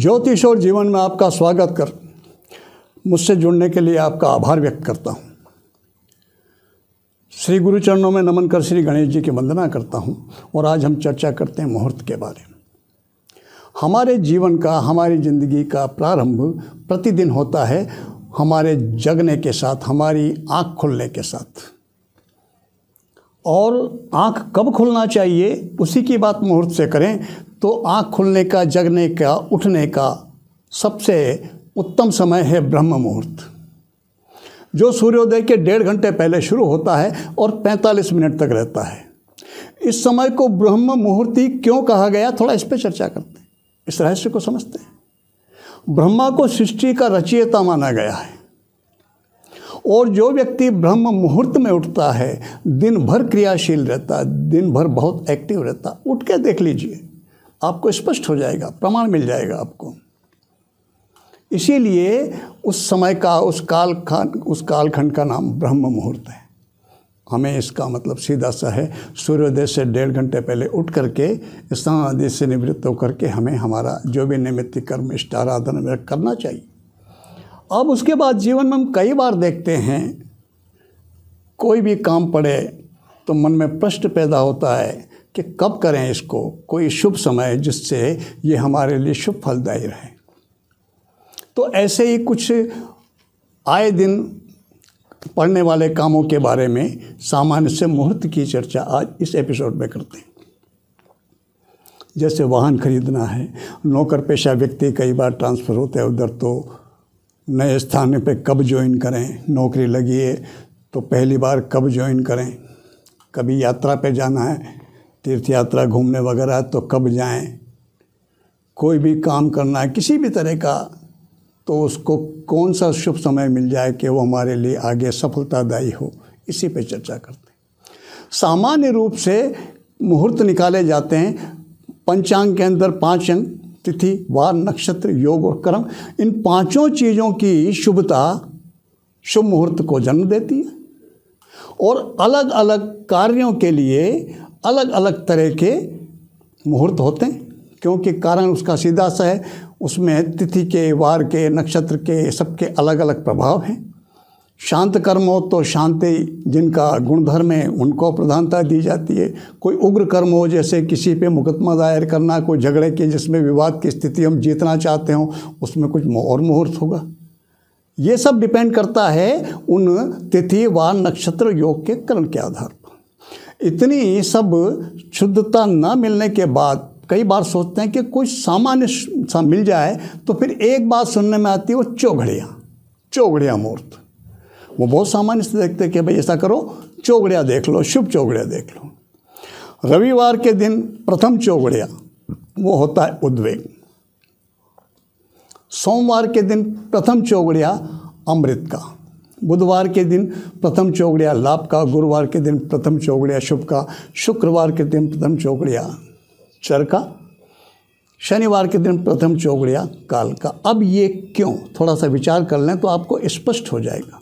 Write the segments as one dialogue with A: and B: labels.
A: ज्योतिष और जीवन में आपका स्वागत कर मुझसे जुड़ने के लिए आपका आभार व्यक्त करता हूँ श्री गुरु चरणों में नमन कर श्री गणेश जी की वंदना करता हूँ और आज हम चर्चा करते हैं मुहूर्त के बारे में हमारे जीवन का हमारी ज़िंदगी का प्रारंभ प्रतिदिन होता है हमारे जगने के साथ हमारी आँख खुलने के साथ और आँख कब खुलना चाहिए उसी की बात मुहूर्त से करें तो आँख खुलने का जगने का उठने का सबसे उत्तम समय है ब्रह्म मुहूर्त जो सूर्योदय के डेढ़ घंटे पहले शुरू होता है और 45 मिनट तक रहता है इस समय को ब्रह्म मुहूर्ति क्यों कहा गया थोड़ा इस पर चर्चा करते हैं इस रहस्य को समझते हैं ब्रह्मा को सृष्टि का रचयिता माना गया है और जो व्यक्ति ब्रह्म मुहूर्त में उठता है दिन भर क्रियाशील रहता है दिन भर बहुत एक्टिव रहता उठ के देख लीजिए आपको स्पष्ट हो जाएगा प्रमाण मिल जाएगा आपको इसीलिए उस समय का उस काल खान उस कालखंड का नाम ब्रह्म मुहूर्त है हमें इसका मतलब सीधा सा है सूर्योदय से डेढ़ घंटे पहले उठ करके स्नान आदि से निवृत्त होकर के हमें हमारा जो भी नैमित्तिक कर्म स्टाराधन में करना चाहिए अब उसके बाद जीवन में हम कई बार देखते हैं कोई भी काम पड़े तो मन में प्रश्न पैदा होता है कि कब करें इसको कोई शुभ समय जिससे ये हमारे लिए शुभ फलदायी रहे तो ऐसे ही कुछ आए दिन पढ़ने वाले कामों के बारे में सामान्य से मुहूर्त की चर्चा आज इस एपिसोड में करते हैं जैसे वाहन खरीदना है नौकर पेशा व्यक्ति कई बार ट्रांसफ़र होते हैं उधर तो नए स्थान पे कब ज्वाइन करें नौकरी लगी है तो पहली बार कब ज्वाइन करें कभी यात्रा पे जाना है तीर्थ यात्रा घूमने वगैरह तो कब जाएं कोई भी काम करना है किसी भी तरह का तो उसको कौन सा शुभ समय मिल जाए कि वो हमारे लिए आगे सफलतादायी हो इसी पे चर्चा करते हैं सामान्य रूप से मुहूर्त निकाले जाते हैं पंचांग के अंदर पाँच अंक तिथि वार नक्षत्र योग और कर्म इन पांचों चीज़ों की शुभता शुभ मुहूर्त को जन्म देती है और अलग अलग कार्यों के लिए अलग अलग तरह के मुहूर्त होते हैं क्योंकि कारण उसका सीधा सा है उसमें तिथि के वार के नक्षत्र के सबके अलग अलग प्रभाव हैं शांत कर्म हो तो शांति जिनका गुणधर्म है उनको प्रधानता दी जाती है कोई उग्र कर्म हो जैसे किसी पे मुकदमा दायर करना कोई झगड़े के जिसमें विवाद की स्थिति हम जीतना चाहते हों उसमें कुछ और मुहूर्त होगा ये सब डिपेंड करता है उन तिथि व नक्षत्र योग के कर्ण के आधार पर इतनी सब शुद्धता न मिलने के बाद कई बार सोचते हैं कि कुछ सामान्य सा मिल जाए तो फिर एक बात सुनने में आती है वो चौघड़ियाँ चौघड़िया मुहूर्त वो बहुत सामान्य से देखते कि भाई ऐसा करो चौगड़िया देख लो शुभ चौगड़िया देख लो रविवार के दिन प्रथम चौगड़िया वो होता है उद्वेग सोमवार के दिन प्रथम चौगड़िया अमृत का बुधवार के दिन प्रथम चौगड़िया लाभ का गुरुवार के दिन प्रथम चौगड़िया शुभ का शुक्रवार के दिन प्रथम चौगड़िया चर का शनिवार के दिन प्रथम चौगड़िया काल का अब ये क्यों थोड़ा सा विचार कर लें तो आपको स्पष्ट हो जाएगा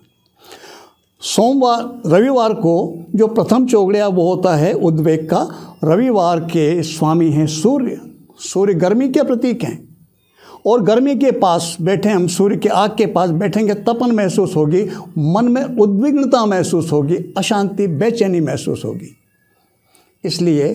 A: सोमवार रविवार को जो प्रथम चौगड़िया वो होता है उद्वेग का रविवार के स्वामी हैं सूर्य सूर्य गर्मी के प्रतीक हैं और गर्मी के पास बैठे हम सूर्य के आग के पास बैठेंगे तपन महसूस होगी मन में उद्विग्नता महसूस होगी अशांति बेचैनी महसूस होगी इसलिए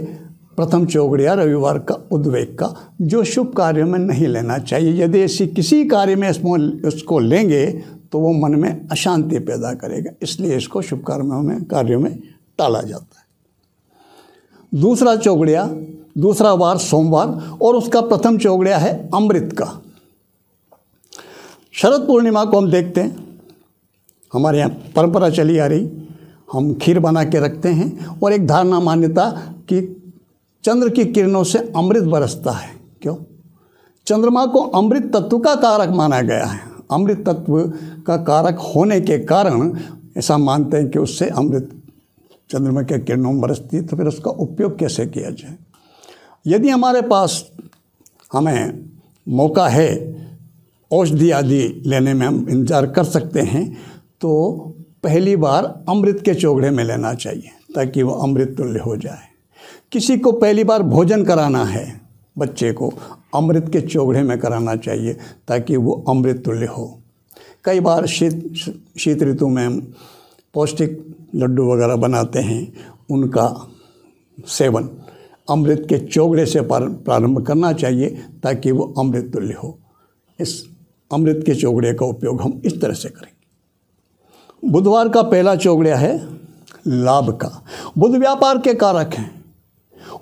A: प्रथम चौगड़िया रविवार का उद्वेग का जो शुभ कार्यों में नहीं लेना चाहिए यदि ऐसी किसी कार्य में इसको लेंगे तो वो मन में अशांति पैदा करेगा इसलिए इसको शुभ कर्मों में कार्यों में टाला जाता है दूसरा चौगड़िया दूसरा वार सोमवार और उसका प्रथम चौगड़िया है अमृत का शरद पूर्णिमा को हम देखते हैं हमारे यहाँ परंपरा चली आ रही हम खीर बना के रखते हैं और एक धारणा मान्यता कि चंद्र की किरणों से अमृत बरसता है क्यों चंद्रमा को अमृत तत्व का कारक माना गया है अमृत तत्व का कारक होने के कारण ऐसा मानते हैं कि उससे अमृत चंद्रमा के किरणों में बरसती है तो फिर उसका उपयोग कैसे किया जाए यदि हमारे पास हमें मौका है औषधि आदि लेने में हम इंतजार कर सकते हैं तो पहली बार अमृत के चोगड़े में लेना चाहिए ताकि वो अमृत तुल्य हो जाए किसी को पहली बार भोजन कराना है बच्चे को अमृत के चौघड़े में कराना चाहिए ताकि वो अमृत तुल्य हो कई बार शीत शीत ऋतु में पौष्टिक लड्डू वगैरह बनाते हैं उनका सेवन अमृत के चोगड़े से प्रारंभ करना चाहिए ताकि वो अमृत तुल्य हो इस अमृत के चोगड़े का उपयोग हम इस तरह से करेंगे बुधवार का पहला चोगड़िया है लाभ का बुध व्यापार के कारक हैं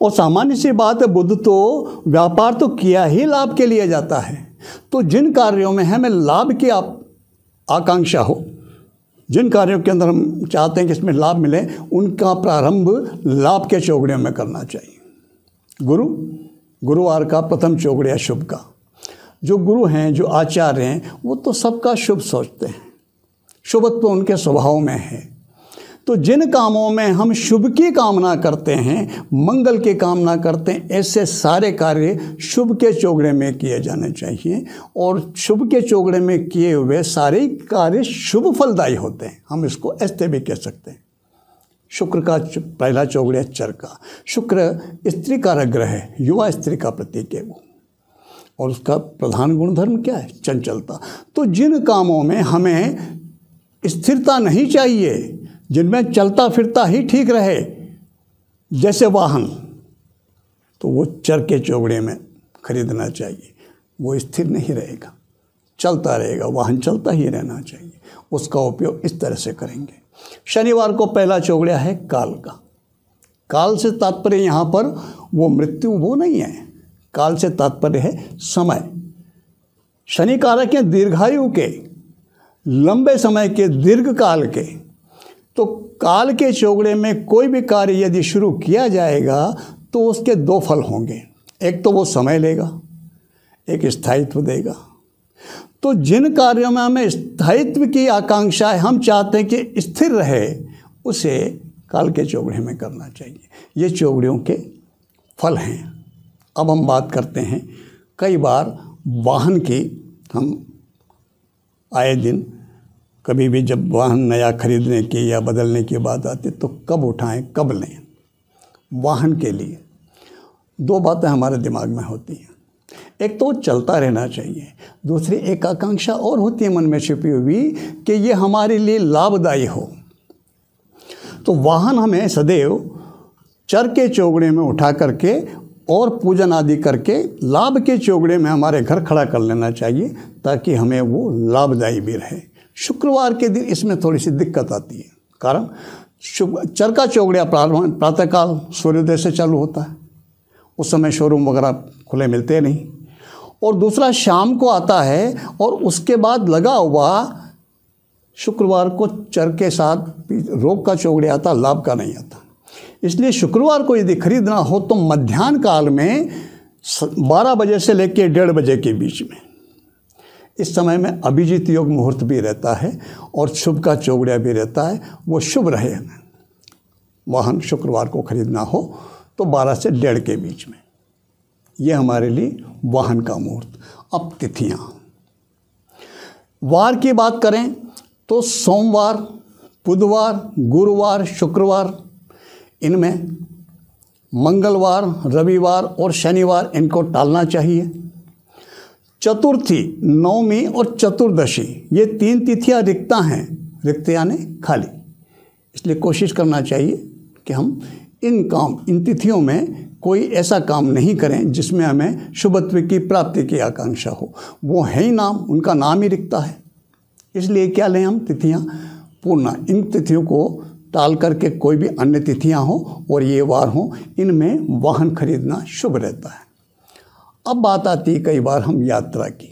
A: और सामान्य सी बात है बुद्ध तो व्यापार तो किया ही लाभ के लिए जाता है तो जिन कार्यों में हमें लाभ की आप आकांक्षा हो जिन कार्यों के अंदर हम चाहते हैं कि इसमें लाभ मिले उनका प्रारंभ लाभ के चौगड़ियों में करना चाहिए गुरु गुरुवार का प्रथम चौगड़िया शुभ का जो गुरु हैं जो आचार्य हैं वो तो सबका शुभ सोचते हैं शुभत्व तो उनके स्वभाव में है तो जिन कामों में हम शुभ की कामना करते हैं मंगल की कामना करते हैं ऐसे सारे कार्य शुभ के चोगड़े में किए जाने चाहिए और शुभ के चोगड़े में किए हुए सारे कार्य शुभ फलदायी होते हैं हम इसको ऐसे भी कह सकते हैं शुक्र का पहला चौगड़े चर का शुक्र स्त्री का ग्रह है युवा स्त्री का प्रतीक है वो और उसका प्रधान गुणधर्म क्या है चंचलता तो जिन कामों में हमें स्थिरता नहीं चाहिए जिनमें चलता फिरता ही ठीक रहे जैसे वाहन तो वो चर के चौगड़े में खरीदना चाहिए वो स्थिर नहीं रहेगा चलता रहेगा वाहन चलता ही रहना चाहिए उसका उपयोग इस तरह से करेंगे शनिवार को पहला चौगड़िया है काल का काल से तात्पर्य यहाँ पर वो मृत्यु वो नहीं है काल से तात्पर्य है समय शनि कारक हैं दीर्घायु के लंबे समय के दीर्घ काल के तो काल के चौगड़े में कोई भी कार्य यदि शुरू किया जाएगा तो उसके दो फल होंगे एक तो वो समय लेगा एक स्थायित्व देगा तो जिन कार्यों में हमें स्थायित्व की आकांक्षा है हम चाहते हैं कि स्थिर रहे उसे काल के चौगड़े में करना चाहिए ये चौगड़ियों के फल हैं अब हम बात करते हैं कई बार वाहन की हम आए दिन कभी भी जब वाहन नया खरीदने की या बदलने की बात आती तो कब उठाएं कब लें वाहन के लिए दो बातें हमारे दिमाग में होती हैं एक तो चलता रहना चाहिए दूसरी एक आकांक्षा और होती है मन में छिपी हुई कि ये हमारे लिए लाभदायी हो तो वाहन हमें सदैव चर के चौगड़े में उठा करके और पूजन आदि करके लाभ के चौगड़े में हमारे घर खड़ा कर लेना चाहिए ताकि हमें वो लाभदायी भी रहे शुक्रवार के दिन इसमें थोड़ी सी दिक्कत आती है कारण चरका चौगड़िया प्रारंभ प्रातःकाल सूर्योदय से चालू होता है उस समय शोरूम वगैरह खुले मिलते नहीं और दूसरा शाम को आता है और उसके बाद लगा हुआ शुक्रवार को चर के साथ रोग का चौगड़े आता लाभ का नहीं आता इसलिए शुक्रवार को यदि खरीदना हो तो मध्यान्ह काल में बारह बजे से लेकर डेढ़ बजे के बीच में इस समय में अभिजीत योग मुहूर्त भी रहता है और शुभ का चौगड़िया भी रहता है वो शुभ रहे वाहन शुक्रवार को खरीदना हो तो 12 से डेढ़ के बीच में ये हमारे लिए वाहन का मुहूर्त अब तिथियाँ वार की बात करें तो सोमवार बुधवार गुरुवार शुक्रवार इनमें मंगलवार रविवार और शनिवार इनको टालना चाहिए चतुर्थी नवमी और चतुर्दशी ये तीन तिथियां रिक्ता हैं रिक्त यानी खाली इसलिए कोशिश करना चाहिए कि हम इन काम इन तिथियों में कोई ऐसा काम नहीं करें जिसमें हमें शुभत्व की प्राप्ति की आकांक्षा हो वो है ही नाम उनका नाम ही रिक्ता है इसलिए क्या लें हम तिथियाँ पूर्णा इन तिथियों को टाल करके कोई भी अन्य तिथियाँ हों और ये वार हों इनमें वाहन खरीदना शुभ रहता है अब बात आती है कई बार हम यात्रा की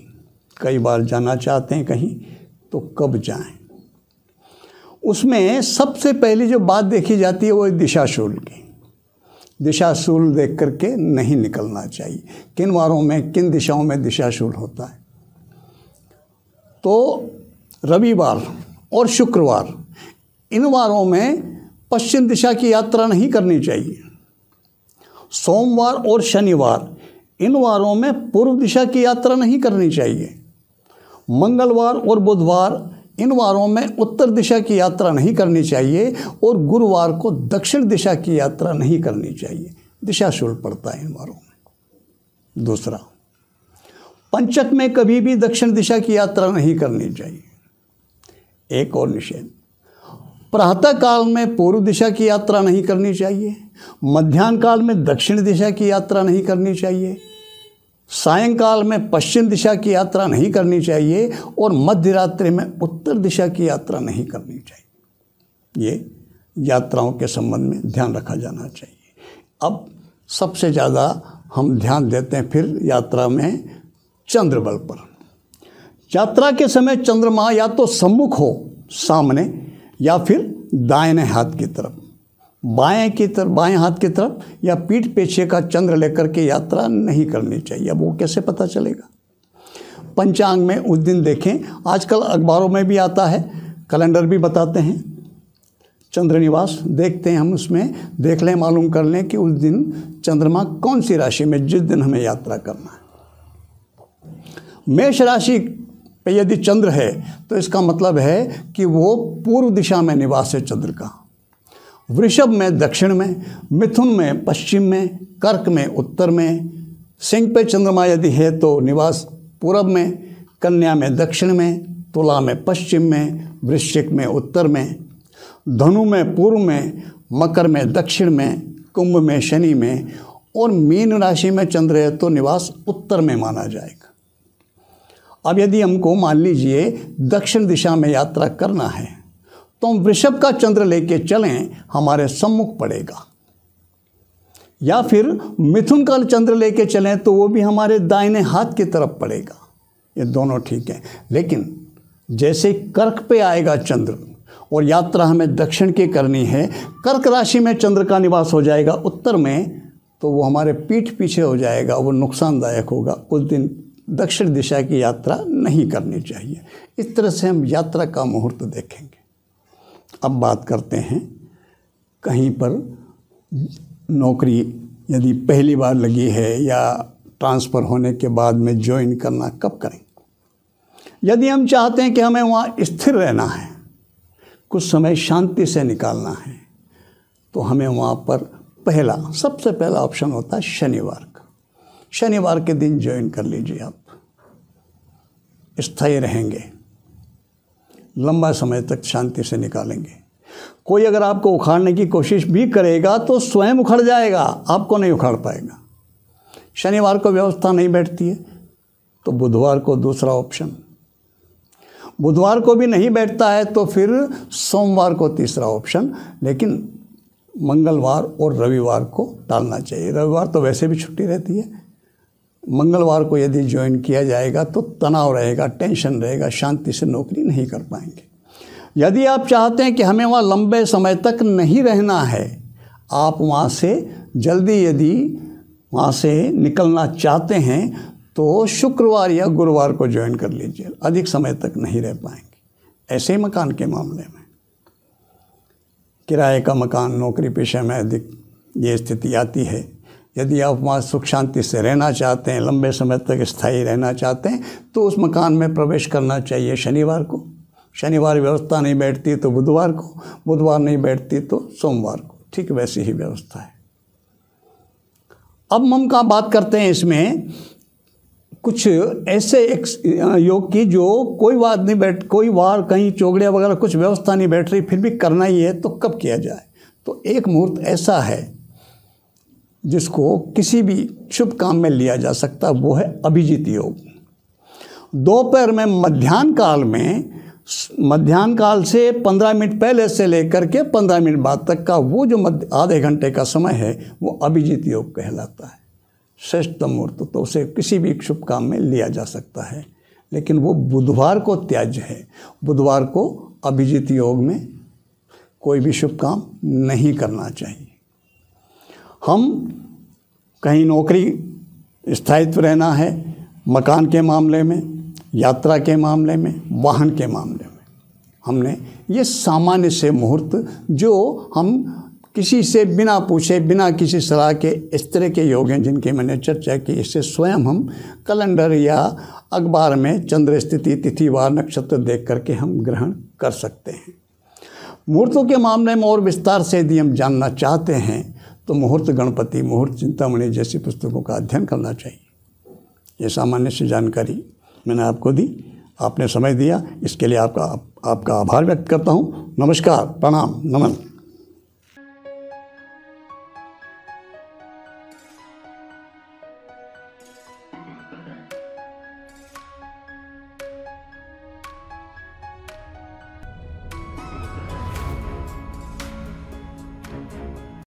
A: कई बार जाना चाहते हैं कहीं तो कब जाएं उसमें सबसे पहली जो बात देखी जाती है वो शूल की शूल देख करके नहीं निकलना चाहिए किन वारों में किन दिशाओं में दिशाशूल होता है तो रविवार और शुक्रवार इन वारों में पश्चिम दिशा की यात्रा नहीं करनी चाहिए सोमवार और शनिवार इन वारों में पूर्व दिशा की यात्रा नहीं करनी चाहिए मंगलवार और बुधवार इन वारों में उत्तर दिशा की यात्रा नहीं करनी चाहिए और गुरुवार को दक्षिण दिशा की यात्रा नहीं करनी चाहिए दिशा शुल्क पड़ता है इन वारों में दूसरा पंचक में कभी भी दक्षिण दिशा की यात्रा नहीं करनी चाहिए एक और निषेध प्रातः काल में पूर्व दिशा की यात्रा नहीं करनी चाहिए मध्यान्ह काल में दक्षिण दिशा की यात्रा नहीं करनी चाहिए सायंकाल में पश्चिम दिशा की यात्रा नहीं करनी चाहिए और मध्य रात्रि में उत्तर दिशा की यात्रा नहीं करनी चाहिए ये यात्राओं के संबंध में ध्यान रखा जाना चाहिए अब सबसे ज़्यादा हम ध्यान देते हैं फिर यात्रा में चंद्रबल पर यात्रा के समय चंद्रमा या तो सम्मुख हो सामने या फिर दाएं हाथ की तरफ बाएं की तरफ बाएं हाथ की तरफ या पीठ पेछे का चंद्र लेकर के यात्रा नहीं करनी चाहिए अब वो कैसे पता चलेगा पंचांग में उस दिन देखें आजकल अखबारों में भी आता है कैलेंडर भी बताते हैं चंद्र निवास देखते हैं हम उसमें देख लें मालूम कर लें कि उस दिन चंद्रमा कौन सी राशि में जिस दिन हमें यात्रा करना है मेष राशि पे यदि चंद्र है तो इसका मतलब है कि वो पूर्व दिशा में निवास है चंद्र का वृषभ में दक्षिण में मिथुन में पश्चिम में कर्क में उत्तर में सिंह पे चंद्रमा यदि है तो निवास पूरब में कन्या में दक्षिण में तुला में पश्चिम में वृश्चिक में उत्तर में धनु में पूर्व में मकर में दक्षिण में कुंभ में शनि में और मीन राशि में चंद्र है तो निवास उत्तर में माना जाएगा अब यदि हमको मान लीजिए दक्षिण दिशा में यात्रा करना है तो हम वृषभ का चंद्र लेके चलें हमारे सम्मुख पड़ेगा या फिर मिथुन का चंद्र लेके चलें तो वो भी हमारे दाहिने हाथ की तरफ पड़ेगा ये दोनों ठीक हैं लेकिन जैसे कर्क पे आएगा चंद्र और यात्रा हमें दक्षिण की करनी है कर्क राशि में चंद्र का निवास हो जाएगा उत्तर में तो वो हमारे पीठ पीछे हो जाएगा वो नुकसानदायक होगा उस दिन दक्षिण दिशा की यात्रा नहीं करनी चाहिए इस तरह से हम यात्रा का मुहूर्त देखेंगे अब बात करते हैं कहीं पर नौकरी यदि पहली बार लगी है या ट्रांसफ़र होने के बाद में ज्वाइन करना कब करें यदि हम चाहते हैं कि हमें वहाँ स्थिर रहना है कुछ समय शांति से निकालना है तो हमें वहाँ पर पहला सबसे पहला ऑप्शन होता है शनिवार शनिवार के दिन ज्वाइन कर लीजिए आप स्थायी रहेंगे लंबा समय तक शांति से निकालेंगे कोई अगर आपको उखाड़ने की कोशिश भी करेगा तो स्वयं उखड़ जाएगा आपको नहीं उखाड़ पाएगा शनिवार को व्यवस्था नहीं बैठती है तो बुधवार को दूसरा ऑप्शन बुधवार को भी नहीं बैठता है तो फिर सोमवार को तीसरा ऑप्शन लेकिन मंगलवार और रविवार को टालना चाहिए रविवार तो वैसे भी छुट्टी रहती है मंगलवार को यदि ज्वाइन किया जाएगा तो तनाव रहेगा टेंशन रहेगा शांति से नौकरी नहीं कर पाएंगे यदि आप चाहते हैं कि हमें वहाँ लंबे समय तक नहीं रहना है आप वहाँ से जल्दी यदि वहाँ से निकलना चाहते हैं तो शुक्रवार या गुरुवार को ज्वाइन कर लीजिए अधिक समय तक नहीं रह पाएंगे ऐसे मकान के मामले में किराए का मकान नौकरी पेशे में अधिक ये स्थिति आती है यदि आप वहाँ सुख शांति से रहना चाहते हैं लंबे समय तक स्थायी रहना चाहते हैं तो उस मकान में प्रवेश करना चाहिए शनिवार को शनिवार व्यवस्था नहीं बैठती तो बुधवार को बुधवार नहीं बैठती तो सोमवार को ठीक वैसी ही व्यवस्था है अब हम का बात करते हैं इसमें कुछ ऐसे एक योग की जो कोई वार नहीं बैठ कोई वार कहीं चोगड़िया वगैरह कुछ व्यवस्था नहीं बैठ रही फिर भी करना ही है तो कब किया जाए तो एक मुहूर्त ऐसा है जिसको किसी भी शुभ काम में लिया जा सकता वो है अभिजीत योग दोपहर में मध्यान्ह काल में मध्यान्ह काल से पंद्रह मिनट पहले से लेकर के पंद्रह मिनट बाद तक का वो जो मध्य आधे घंटे का समय है वो अभिजीत योग कहलाता है श्रेष्ठतम मुहूर्त तो उसे किसी भी शुभ काम में लिया जा सकता है लेकिन वो बुधवार को त्याज्य है बुधवार को अभिजीत योग में कोई भी शुभ काम नहीं करना चाहिए हम कहीं नौकरी स्थायित्व रहना है मकान के मामले में यात्रा के मामले में वाहन के मामले में हमने ये सामान्य से मुहूर्त जो हम किसी से बिना पूछे बिना किसी सलाह के इस तरह के योग हैं जिनकी मैंने चर्चा की इससे स्वयं हम कैलेंडर या अखबार में चंद्र स्थिति तिथिवार नक्षत्र देख करके हम ग्रहण कर सकते हैं मुहूर्तों के मामले में और विस्तार से यदि हम जानना चाहते हैं तो मुहूर्त गणपति मुहूर्त चिंतामणि जैसी पुस्तकों का अध्ययन करना चाहिए ये सामान्य सी जानकारी मैंने आपको दी आपने समय दिया इसके लिए आपका आप, आपका आभार व्यक्त करता हूँ नमस्कार प्रणाम नमन